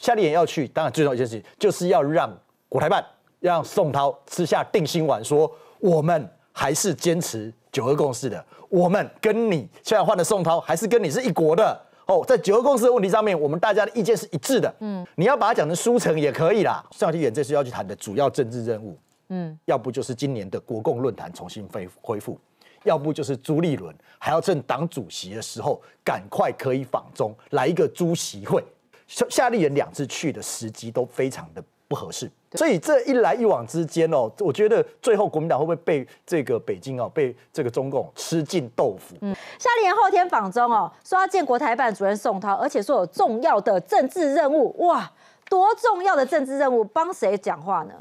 夏立言要去，当然最重要一件事情就是要让国台办、让宋涛吃下定心丸，说我们还是坚持九二共识的，我们跟你虽然换了宋涛，还是跟你是一国的哦，在九二共识的问题上面，我们大家的意见是一致的。嗯，你要把它讲成书城也可以啦。夏立言这次要去谈的主要政治任务，嗯，要不就是今年的国共论坛重新恢恢复，要不就是朱立伦还要趁党主席的时候赶快可以访中，来一个朱席会。夏夏立言两次去的时机都非常的不合适，所以这一来一往之间哦，我觉得最后国民党会不会被这个北京哦，被这个中共吃进豆腐？嗯，夏立言后天访中哦，说要见国台办主任宋涛，而且说有重要的政治任务，哇，多重要的政治任务，帮谁讲话呢？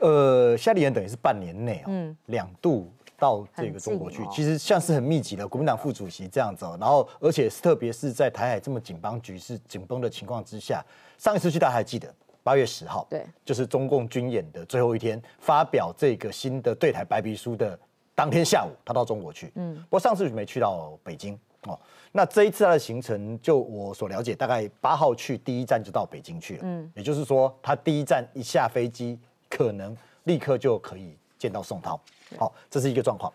呃，夏立言等于是半年内哦，两度。到这个中国去，其实像是很密集的，国民党副主席这样子，然后而且特别是，在台海这么紧绷局势紧绷的情况之下，上一次去大家还记得，八月十号，对，就是中共军演的最后一天，发表这个新的对台白皮书的当天下午，他到中国去，嗯，不过上次没去到北京哦，那这一次他的行程，就我所了解，大概八号去，第一站就到北京去了，嗯，也就是说，他第一站一下飞机，可能立刻就可以。见到宋涛，好，这是一个状况。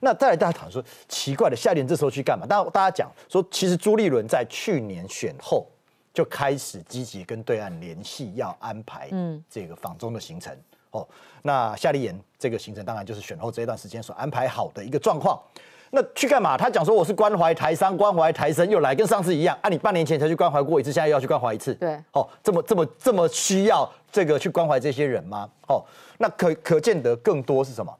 那再来，大家讨论说，奇怪的夏立言这时候去干嘛？当然，大家讲说，其实朱立伦在去年选后就开始积极跟对岸联系，要安排这个访中的行程。哦，那夏立言这个行程，当然就是选后这一段时间所安排好的一个状况。那去干嘛？他讲说我是关怀台商、关怀台生，又来跟上次一样啊！你半年前才去关怀过一次，现在又要去关怀一次，对，哦，这么这么这么需要这个去关怀这些人吗？哦，那可可见得更多是什么？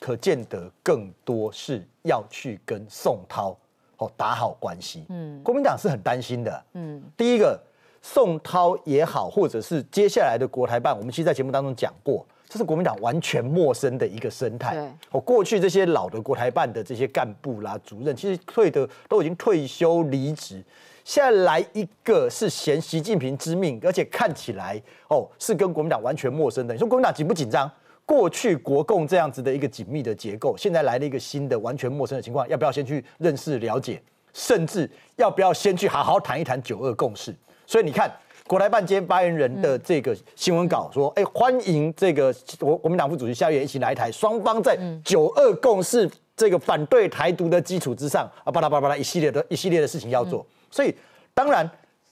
可见得更多是要去跟宋涛哦打好关系。嗯，国民党是很担心的。嗯，第一个宋涛也好，或者是接下来的国台办，我们其实在节目当中讲过。这是国民党完全陌生的一个生态。对，我过去这些老的国台办的这些干部啦、主任，其实退的都已经退休离职。现在来一个，是嫌习近平之命，而且看起来哦，是跟国民党完全陌生的。你说国民党紧不紧张？过去国共这样子的一个紧密的结构，现在来了一个新的完全陌生的情况，要不要先去认识了解？甚至要不要先去好好谈一谈九二共识？所以你看。国台办今天发言人的这个新闻稿说：“哎，欢迎这个我国民党副主席夏立言一起来台，双方在九二共识这个反对台独的基础之上，啊，巴拉巴拉巴拉一系列的一系列的事情要做，所以当然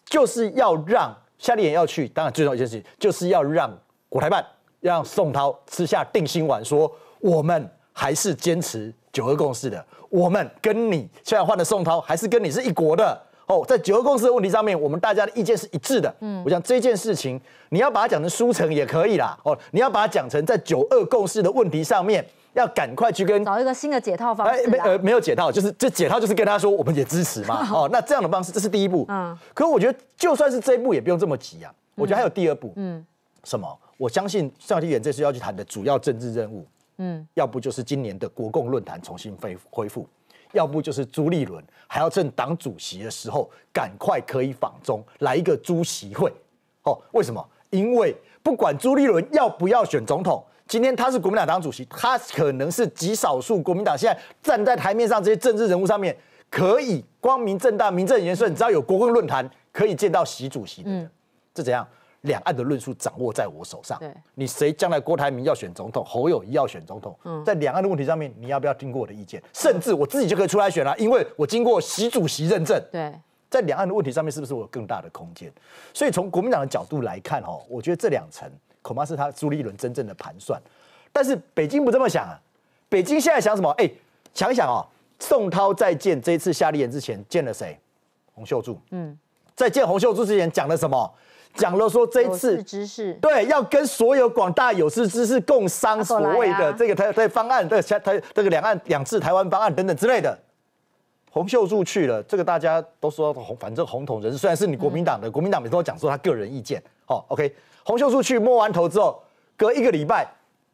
就是要让夏立言要去，当然最重要一件事情就是要让国台办让宋涛吃下定心丸，说我们还是坚持九二共识的，我们跟你虽然换了宋涛，还是跟你是一国的。”哦，在九二共识的问题上面，我们大家的意见是一致的。嗯，我想这件事情，你要把它讲成书城也可以啦。哦，你要把它讲成在九二共识的问题上面，要赶快去跟找一个新的解套方式。哎，没呃，没有解套，就是这解套就是跟他说，我们也支持嘛。哦，那这样的方式，这是第一步。嗯，可我觉得就算是这一步，也不用这么急啊。我觉得还有第二步。嗯，什么？我相信上小天这次要去谈的主要政治任务，嗯，要不就是今年的国共论坛重新恢恢复。要不就是朱立伦，还要趁党主席的时候赶快可以访中，来一个朱席会。哦，为什么？因为不管朱立伦要不要选总统，今天他是国民党党主席，他可能是极少数国民党现在站在台面上这些政治人物上面，可以光明正大、名正言顺，只要有国共论坛可以见到习主席的，是怎样？两岸的论述掌握在我手上。你谁将来郭台铭要选总统，侯友宜要选总统，在两岸的问题上面，你要不要听过我的意见？甚至我自己就可以出来选了，因为我经过习主席认证。对，在两岸的问题上面，是不是我更大的空间？所以从国民党的角度来看，哈，我觉得这两层恐怕是他朱立伦真正的盘算。但是北京不这么想啊，北京现在想什么？哎，想一想哦，宋涛在见这一次夏立言之前见了谁？洪秀柱。嗯，在见洪秀柱之前讲了什么？讲了说这一次，对，要跟所有广大有志之士共商所谓的这个台台方案，这个台这个两岸两次台湾方案等等之类的。洪秀柱去了，这个大家都说反正洪统人虽然是你国民党的，国民党每次都讲说他个人意见。好，OK，洪秀柱去摸完头之后，隔一个礼拜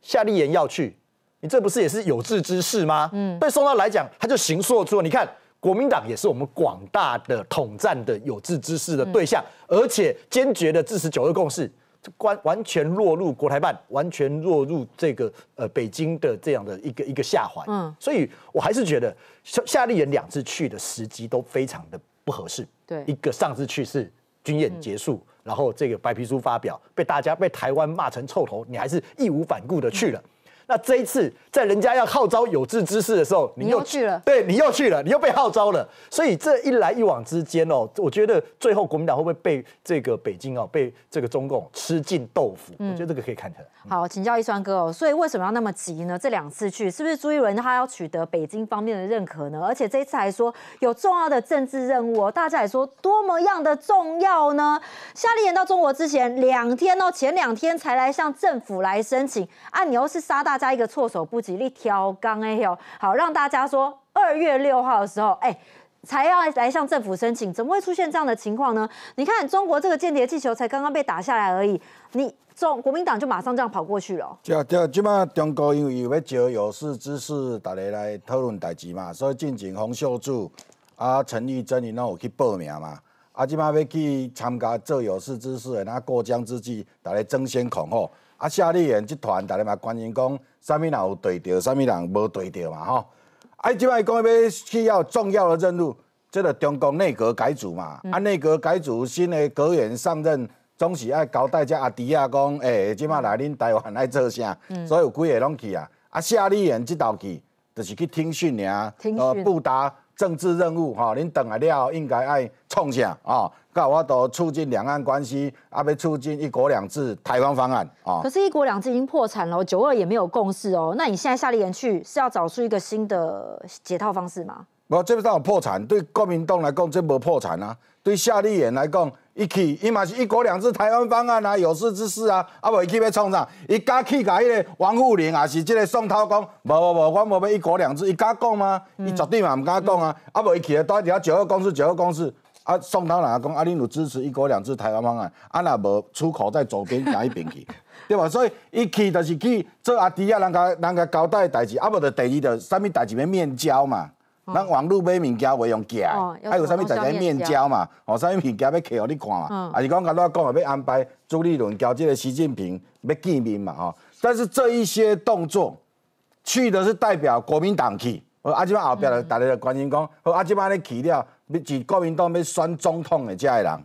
夏立言要去，你这不是也是有志之士吗？嗯，被送到来讲他就行所作，你看。国民党也是我们广大的统战的有志之士的对象，而且坚决的支持九二共识，这关完全落入国台办，完全落入这个呃北京的这样的一个一个下怀。嗯，所以我还是觉得夏夏立人两次去的时机都非常的不合适。对，一个上次去是军演结束，然后这个白皮书发表，被大家被台湾骂成臭头，你还是义无反顾的去了。那这一次，在人家要号召有志之士的时候，你又去了，对你又去了，你又被号召了。所以这一来一往之间哦，我觉得最后国民党会不会被这个北京哦，被这个中共吃进豆腐？我觉得这个可以看出来。好，请教一川哥哦，所以为什么要那么急呢？这两次去，是不是朱一伦他要取得北京方面的认可呢？而且这一次还说有重要的政治任务，大家还说多么样的重要呢？夏立言到中国之前两天哦，前两天才来向政府来申请啊，你又是杀大。加一个措手不及，力挑纲哎呦，好让大家说，二月六号的时候，哎，才要来向政府申请，怎么会出现这样的情况呢？你看，中国这个间谍气球才刚刚被打下来而已，你中国民党就马上这样跑过去了。对啊，对啊，即马中国因为有要招有识之士，大家来讨论代志嘛，所以进前洪秀柱啊、陈玉珍，伊拢有去报名嘛，啊，即马要去参加做有识之士，那过江之际，大家争先恐后。啊，夏丽媛集团，逐个嘛关心讲，啥物人有对到，啥物人无对到嘛吼。啊，即摆讲要需要重要的任务，即个中共内阁改组嘛，啊，内阁改组新的阁员上任，总是爱交代下阿弟啊讲，诶，即摆来恁台湾爱做啥？所以有几个拢去啊，啊，夏丽媛即道去，就是去听讯尔，呃，布达。政治任务哈，您等来了应该爱创啥啊？噶我都促进两岸关系，啊，要促进一国两制、台湾方案啊。可是，一国两制已经破产了，九二也没有共识哦。那你现在夏令言去是要找出一个新的解套方式吗？我这基本上破产对国民党来讲，这无破产啊，对夏立言来讲。伊去，伊嘛是一国两制台湾方案啊，有识之士啊，啊，无伊去要创啥？伊敢去甲迄个王沪宁啊，是即个宋涛讲，无无无，我无要一国两制，伊敢讲吗？伊绝对嘛毋敢讲啊，啊，无伊去嘞，到一条九二共识，九二共识，啊，宋涛哪讲，啊，恁有支持一国两制台湾方案，啊，若无出口在左边行一边去，对吧？所以一去就是去做阿弟啊，人家人家交代代志，啊，无就第二就啥物代志要面交嘛。咱网络买物件为用寄，还有啥物仔在面交嘛？哦，啥物物件要寄互你看嘛？啊，是讲甲咱讲要安排朱立伦交这个习近平要见面嘛？哈，但是这一些动作去的是代表国民党去。我阿即摆后壁来大家就关心讲，好阿即摆咧去了，是国民党要选总统的这个人，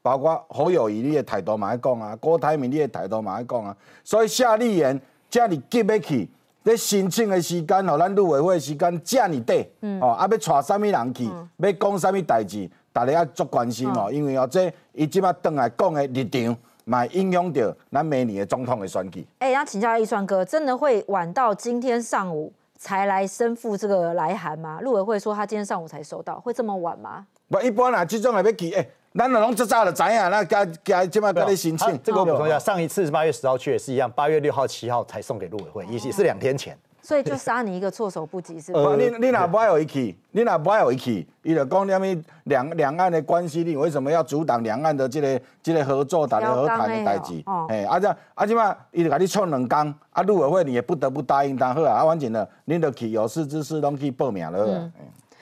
包括侯友谊你的态度嘛在讲啊，郭台铭你的态度嘛在讲啊，所以夏立言叫你急要去。咧申请的时间吼，咱入委会的时间遮尔短，哦，啊要带啥物人去，要讲啥物代志，大家要足关心哦，因为哦这伊即摆倒来讲的立场，嘛影响着咱明年诶总统诶选举。哎，那请教一川哥，真的会晚到今天上午才来申复这个来函吗？入委会说他今天上午才收到，会这么晚吗？不，一般啊，这种也要记诶。那那拢就早就知影，那加加即摆加你申请。这个我补充下，上一次是八月十号去也是一样，八月六号七号才送给陆委会，也是两天前。所以就杀你一个措手不及是。你你哪不有一起？你哪不有一起？伊就讲他们两两岸的关系，你为什么要阻挡两岸的这个这个合作、达的和谈的代志？哎，啊这啊即嘛，伊就加你创两工，啊陆委会你也不得不答应他好啊。啊完全呢，你就去有事之事拢去报名了。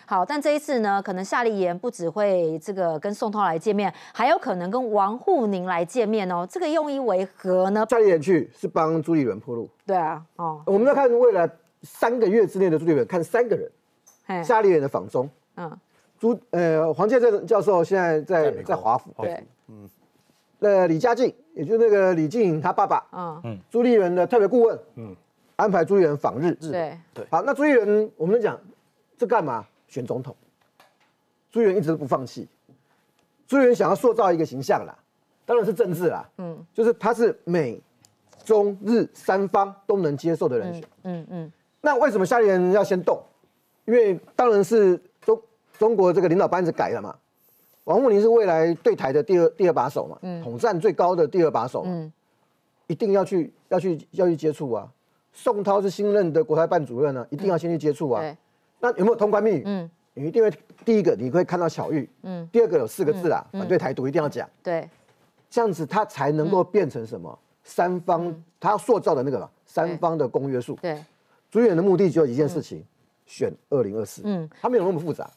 好，但这一次呢，可能夏立言不只会这个跟宋涛来见面，还有可能跟王沪宁来见面哦。这个用意为何呢？夏立言去是帮朱立伦铺路。对啊，哦。我们要看未来三个月之内的朱立伦，看三个人，夏立言的访中，嗯，朱呃黄健正教授现在在在华府，对，嗯，呃李家静，也就是那个李进，他爸爸，嗯嗯，朱立伦的特别顾问，嗯，安排朱立伦访日，日对对，好，那朱立伦我们讲这干嘛？选总统，朱元一直都不放弃，朱元想要塑造一个形象啦，当然是政治啦，嗯，就是他是美、中、日三方都能接受的人选，嗯嗯，那为什么夏立人要先动？因为当然是中中国这个领导班子改了嘛，王沪宁是未来对台的第二第二把手嘛，统战最高的第二把手，嗯，一定要去要去要去接触啊，宋涛是新任的国台办主任啊，一定要先去接触啊。那有没有通关密语？嗯，你定会第一个你会看到巧遇，嗯，第二个有四个字啊，反对台独一定要讲，对，这样子它才能够变成什么？三方，它要塑造的那个三方的公约数，对，主演的目的就有一件事情，选二零二四，嗯，它没有那么复杂。